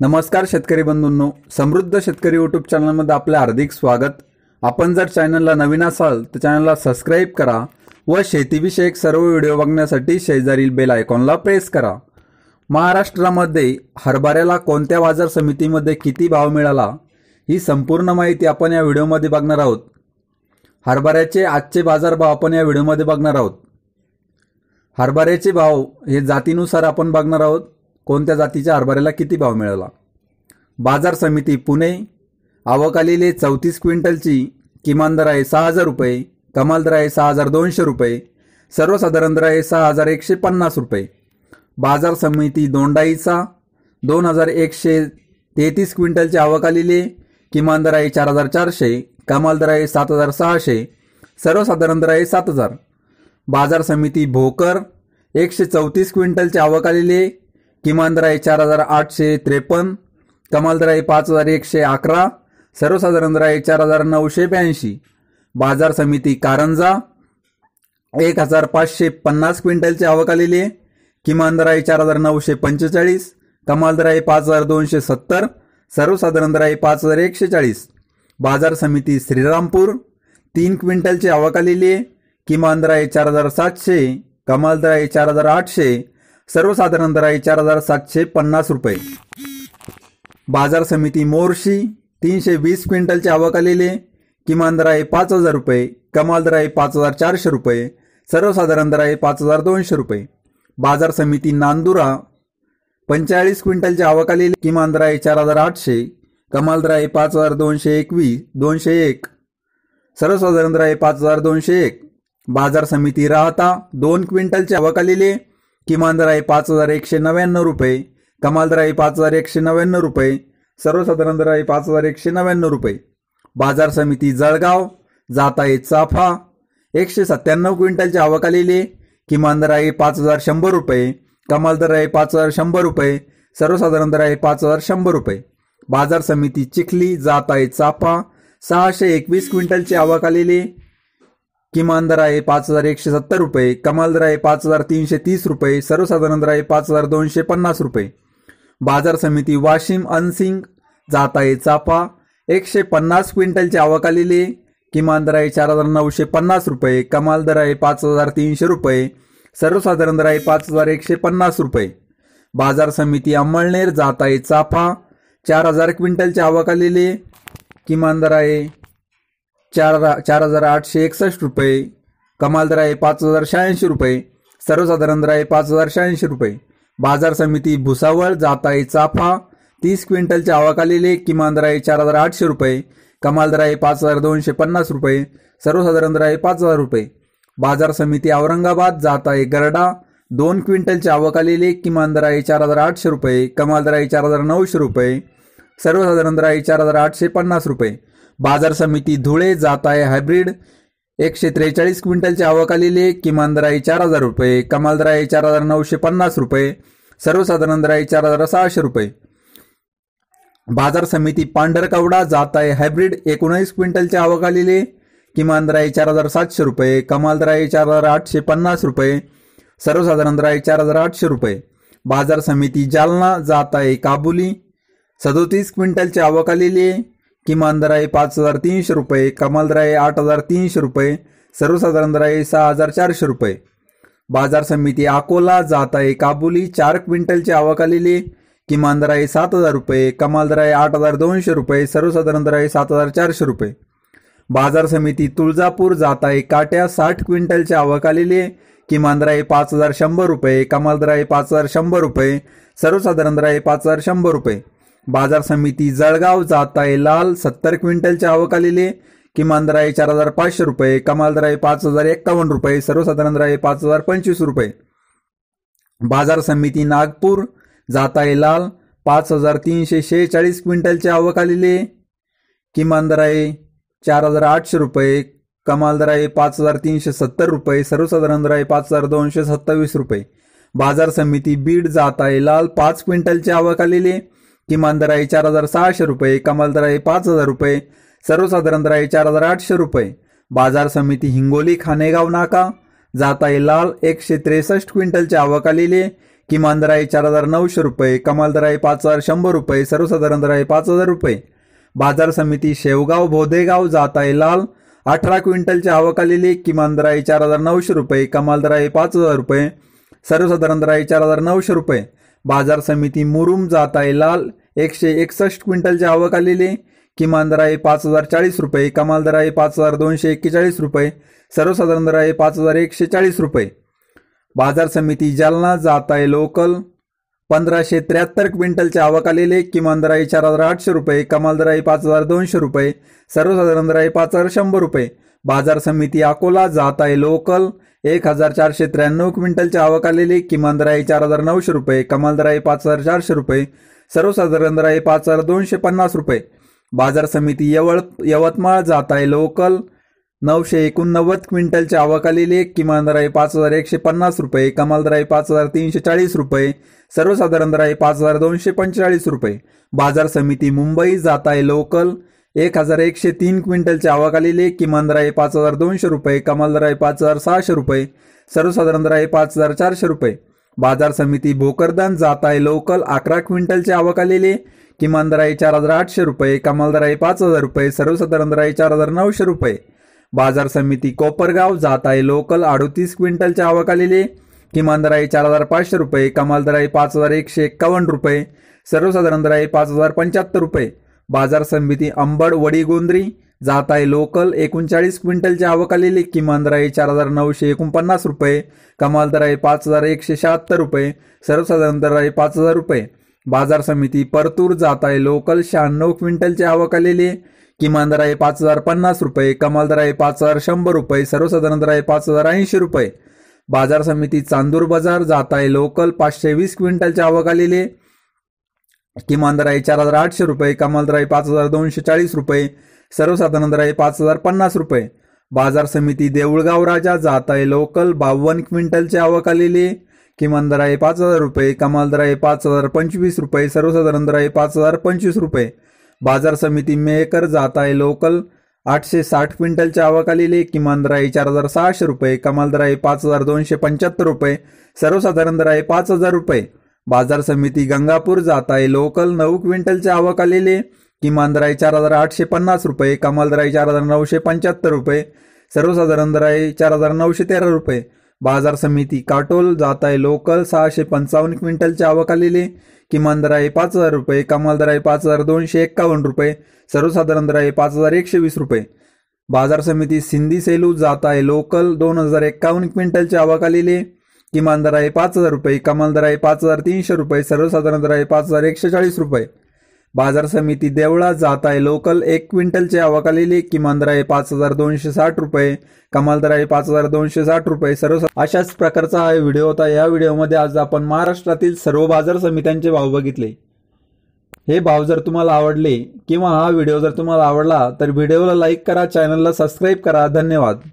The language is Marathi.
नमस्कार शेतकरी बंधूंनो समृद्ध शेतकरी यूट्यूब चॅनलमध्ये आपलं हार्दिक स्वागत आपण जर चॅनलला नवीन असाल तर चॅनलला सबस्क्राईब करा व शेतीविषयक सर्व व्हिडिओ बघण्यासाठी शेजारील बेल आयकॉनला प्रेस करा महाराष्ट्रामध्ये हरभऱ्याला कोणत्या बाजार समितीमध्ये किती भाव मिळाला ही संपूर्ण माहिती आपण या व्हिडिओमध्ये बघणार आहोत हरभऱ्याचे आजचे बाजारभाव आपण या व्हिडिओमध्ये बघणार आहोत हरभऱ्याचे भाव हे जातीनुसार आपण बघणार आहोत कोणत्या जातीच्या हरभऱ्याला किती भाव मिळाला बाजार समिती पुणे आवकालेले चौतीस क्विंटलची किमान दर आहे सहा हजार रुपये कमाल दर आहे सहा हजार दोनशे रुपये सर्वसाधारण दर आहे सहा हजार एकशे पन्नास रुपये बाजार समिती दोंडाईचा दोन हजार एकशे तेहतीस क्विंटलचे आवकालेले किमान दर आहे चार हजार चारशे कमाल दर आहे सात हजार सहाशे सर्वसाधारण दर आहे सात हजार बाजार समिती भोकर एकशे चौतीस क्विंटलचे आलेले किमान किमानदराई चार हजार आठशे त्रेपन्न कमालदराई पाच हजार एकशे अकरा सर्वसाधारण आहे चार हजार नऊशे ब्याऐंशी बाजार समिती कारंजा एक हजार पाचशे पन्नास क्विंटलचे आवक आलेली आहे किमान दराई चार हजार नऊशे पंचेचाळीस कमाल आहे पाच हजार दोनशे सत्तर सर्वसाधारण आहे पाच हजार एकशे चाळीस बाजार समिती श्रीरामपूर तीन क्विंटलची आवक आलेली आहे किमान आहे चार हजार सातशे कमाल आहे चार हजार आठशे सर्वसाधारण दर आहे चार हजार सातशे पन्नास रुपये बाजार समिती मोर्शी तीनशे वीस क्विंटलचे आवक आलेले किमान दर आहे पाच हजार रुपये कमाल दर आहे पाच हजार चारशे रुपये सर्वसाधारण दर आहे पाच हजार दोनशे रुपये बाजार समिती नांदुरा पंचेचाळीस क्विंटलचे आवक आलेले किमान दर आहे चार हजार आठशे कमाल दर आहे पाच हजार दोनशे एकवीस दोनशे एक सर्वसाधारण दर आहे पाच हजार दोनशे एक बाजार समिती राहता दोन क्विंटलचे आवक आलेले किमान दर आहे पाच हजार एकशे नव्याण्णव रुपये कमाल दर आहे पाच हजार एकशे नव्याण्णव रुपये सर्वसाधारण दर आहे पाच हजार एकशे नव्याण्णव रुपये बाजार समिती जळगाव जात आहे चाफा एकशे सत्त्याण्णव क्विंटलची आवक आलेली आहे किमान दर आहे पाच हजार शंभर रुपये कमाल दर आहे पाच हजार शंभर रुपये सर्वसाधारण दर आहे पाच हजार शंभर रुपये बाजार समिती चिखली जात आहे चाफा सहाशे एकवीस क्विंटलची आवक आलेली आहे किमान दर आहे पाच हजार एकशे सत्तर रुपये कमाल दर आहे पाच हजार तीनशे तीस रुपये सर्वसाधारण दर आहे पाच हजार दोनशे पन्नास रुपये बाजार समिती वाशिम अनसिंग जात आहे चाफा एकशे पन्नास क्विंटलची आवक आलेली किमान दर आहे चार हजार नऊशे पन्नास रुपये कमाल दर आहे पाच हजार तीनशे रुपये सर्वसाधारण दर आहे पाच हजार एकशे पन्नास रुपये बाजार समिती अंमळनेर जात आहे चाफा चार हजार क्विंटलची आवक आलेले किमान दर आहे चार चार हजार आठशे एकसष्ट रुपये कमाल दर आहे पाच हजार शहाऐंशी रुपये सर्वसाधारण दर आहे पाच हजार शहाऐंशी रुपये बाजार समिती भुसावळ जात आहे चाफा तीस क्विंटलच्या आवाखालीले किमान दर आहे चार हजार आठशे रुपये कमाल दर आहे पाच हजार दोनशे पन्नास रुपये सर्वसाधारण दर आहे पाच हजार रुपये बाजार समिती औरंगाबाद जात आहे गरडा दोन क्विंटलच्या आवकालेले किमान दर आहे चार हजार आठशे रुपये कमाल दर आहे चार हजार नऊशे रुपये सर्वसाधारण दर आहे चार हजार आठशे पन्नास रुपये बाजार समिती धुळे जात आहे हायब्रिड एकशे त्रेचाळीस क्विंटलची आवक आलेली किमान दराई चार हजार रुपये कमाल आहे चार हजार नऊशे पन्नास रुपये सर्वसाधारण दराई चार हजार सहाशे रुपये बाजार समिती पांढरकवडा जात आहे हायब्रिड एकोणीस क्विंटलच्या आवक आलेली किमान किमान दराई चार हजार सातशे रुपये कमाल आहे चार हजार आठशे पन्नास रुपये सर्वसाधारण दराई चार हजार आठशे रुपये बाजार समिती जालना जात आहे काबुली सदोतीस क्विंटलची आवक आलेली आहे किमान दर पाच हजार तीनशे रुपये कमाल दर आठ हजार तीनशे रुपये सर्वसाधारण दर सहा हजार चारशे रुपये बाजार समिती अकोला जात आहे काबुली चार क्विंटलची आवक आलेली किमान दर आहे सात हजार रुपये कमाल दर आहे आठ हजार दोनशे रुपये सर्वसाधारण दर आहे सात हजार चारशे रुपये बाजार समिती तुळजापूर जात आहे काट्या साठ क्विंटलची आवक आलेली आहे किमान पाच हजार शंभर रुपये कमाल दर आहे पाच हजार शंभर रुपये सर्वसाधारण दर आहे पाच हजार शंभर रुपये बाजार समिती जळगाव जाताय लाल सत्तर क्विंटलची आवक आलेली किमान दर चार हजार पाचशे रुपये कमाल दर आहे पाच हजार एक्कावन्न रुपये सर्वसाधारण दराय पाच हजार पंचवीस रुपये बाजार समिती नागपूर जाताय लाल पाच हजार तीनशे शेहेचाळीस क्विंटलचे आवक आलेली किमान दराय चार हजार आठशे रुपये कमाल दर पाच हजार तीनशे सत्तर रुपये सर्वसाधारण दर पाच हजार दोनशे सत्तावीस रुपये बाजार समिती बीड जाताय आहे लाल पाच क्विंटलची आवक आलेली किमान दर आहे चार हजार सहाशे रुपये कमाल दर आहे पाच हजार रुपये सर्वसाधारण दर आहे चार हजार आठशे रुपये बाजार समिती हिंगोली खानेगाव नाका जात आहे लाल एकशे त्रेसष्ट क्विंटलच्या आवक आलेली किमान दर आहे चार हजार नऊशे रुपये कमाल दर आहे पाच हजार शंभर रुपये सर्वसाधारण दर आहे पाच हजार रुपये बाजार समिती शेवगाव भोदेगाव जात आहे लाल अठरा क्विंटलची आवक आलेली किमान दर आहे चार हजार नऊशे रुपये कमाल दर आहे पाच हजार रुपये सर्वसाधारण दर आहे चार हजार नऊशे रुपये बाजार समिती मुरुम जात आहे लाल एकशे एकसष्ट क्विंटलची आवक आलेली किमान दर आहे पाच हजार चाळीस रुपये कमाल दर आहे पाच हजार दोनशे एक्केचाळीस रुपये सर्वसाधारण दर आहे पाच हजार एकशे चाळीस रुपये बाजार समिती जालना जात आहे लोकल पंधराशे त्र्याहत्तर क्विंटलचे आवक आलेले किमान दर आहे चार हजार आठशे रुपये कमाल दर आहे पाच हजार दोनशे रुपये सर्वसाधारण दर आहे पाच हजार शंभर रुपये बाजार समिती अकोला जात आहे लोकल एक हजार चारशे त्र्याण्णव क्विंटलच्या आवक आलेले किमान दर आहे चार हजार नऊशे रुपये कमाल दर आहे पाच हजार चारशे रुपये सर्वसाधारण आहे पाच हजार दोनशे पन्नास रुपये बाजार समिती यवळ यवतमाळ जात आहे लोकल नऊशे एकोणनव्वद क्विंटलच्या आवाखाली किमान दर आहे पाच हजार एकशे पन्नास रुपये कमाल दर आहे पाच हजार तीनशे चाळीस रुपये सर्वसाधारण दर आहे पाच हजार दोनशे पंचेचाळीस रुपये बाजार समिती मुंबई जात आहे लोकल एक हजार एकशे तीन क्विंटलच्या आवाखाली किमान दर आहे पाच हजार दोनशे रुपये कमाल दर आहे पाच हजार सहाशे रुपये सर्वसाधारण दर आहे पाच हजार चारशे रुपये बाजार समिती भोकरदान जात आहे लोकल अकरा क्विंटलची आवक आलेली किमान दराई चार हजार आठशे रुपये कमाल दराई पाच हजार रुपये सर्वसाधारण दराई चार हजार नऊशे रुपये बाजार समिती कोपरगाव जात आहे लोकल अडोतीस क्विंटलची आवक आलेले किमान दराई चार हजार पाचशे रुपये कमाल दराई पाच हजार एकशे एक्कावन्न रुपये सर्वसाधारण दराई पाच हजार पंच्याहत्तर रुपये बाजार समिती अंबड गोंद्री जात आहे लोकल एकोणचाळीस क्विंटलची आवक आलेली किमान दर आहे चार हजार नऊशे एकोणपन्नास रुपये कमाल दर आहे पाच हजार एकशे शहात्तर रुपये सर्वसाधारण दर आहे पाच हजार रुपये बाजार समिती परतूर जात आहे लोकल शहाण्णव क्विंटलची आवक आलेली किमान दर आहे पाच हजार पन्नास रुपये कमाल दर आहे पाच हजार शंभर रुपये सर्वसाधारण दर आहे पाच हजार ऐंशी रुपये बाजार समिती चांदूर बाजार जात आहे लोकल पाचशे वीस क्विंटलची आवक आलेली किमान दर आहे चार हजार आठशे रुपये कमाल दर आहे पाच हजार दोनशे चाळीस रुपये सर्वसाधारण आहे पाच हजार पन्नास रुपये बाजार समिती देऊळगाव राजा जाताय लोकल बावन्न क्विंटलची आवक आलेली किमान दर आहे पाच हजार रुपये कमाल दर आहे पाच हजार पंचवीस रुपये सर्वसाधारण दर आहे पाच हजार पंचवीस रुपये बाजार समिती मेकर जात आहे लोकल आठशे साठ क्विंटलच्या आवक आलेली किमान दर आहे चार हजार सहाशे रुपये कमाल दर आहे पाच हजार दोनशे पंच्याहत्तर रुपये सर्वसाधारण दर आहे पाच हजार रुपये बाजार समिती गंगापूर जात आहे लोकल नऊ क्विंटलच्या आवक आलेली किमान दराई चार हजार आठशे पन्नास रुपये कमाल दराई चार हजार नऊशे पंच्याहत्तर रुपये सर्वसाधारण दराई चार हजार नऊशे तेरा रुपये बाजार समिती काटोल जात आहे लोकल सहाशे पंचावन्न क्विंटलच्या आवक आलेले किमान दर आहे पाच हजार रुपये कमाल दर पाच हजार दोनशे एक्कावन्न रुपये सर्वसाधारण दर आहे पाच हजार एकशे वीस रुपये बाजार समिती सिंधी सेलू जात आहे लोकल दोन हजार एक्कावन्न क्विंटलची आवक आलेली किमान दर आहे पाच हजार रुपये कमाल दर आहे पाच हजार तीनशे रुपये सर्वसाधारण दराय पाच हजार एकशे चाळीस रुपये बाजार समिती देवळा जात आहे लोकल एक क्विंटलची आवकालेली किमान दर आहे पाच हजार दोनशे साठ रुपये कमाल दर आहे पाच हजार दोनशे साठ रुपये सर्व अशाच प्रकारचा हा व्हिडिओ होता या व्हिडिओमध्ये आज आपण महाराष्ट्रातील सर्व बाजार समित्यांचे भाव बघितले हे भाव जर तुम्हाला आवडले किंवा हा व्हिडिओ जर तुम्हाला आवडला तर व्हिडिओला लाईक करा चॅनलला सबस्क्राईब करा धन्यवाद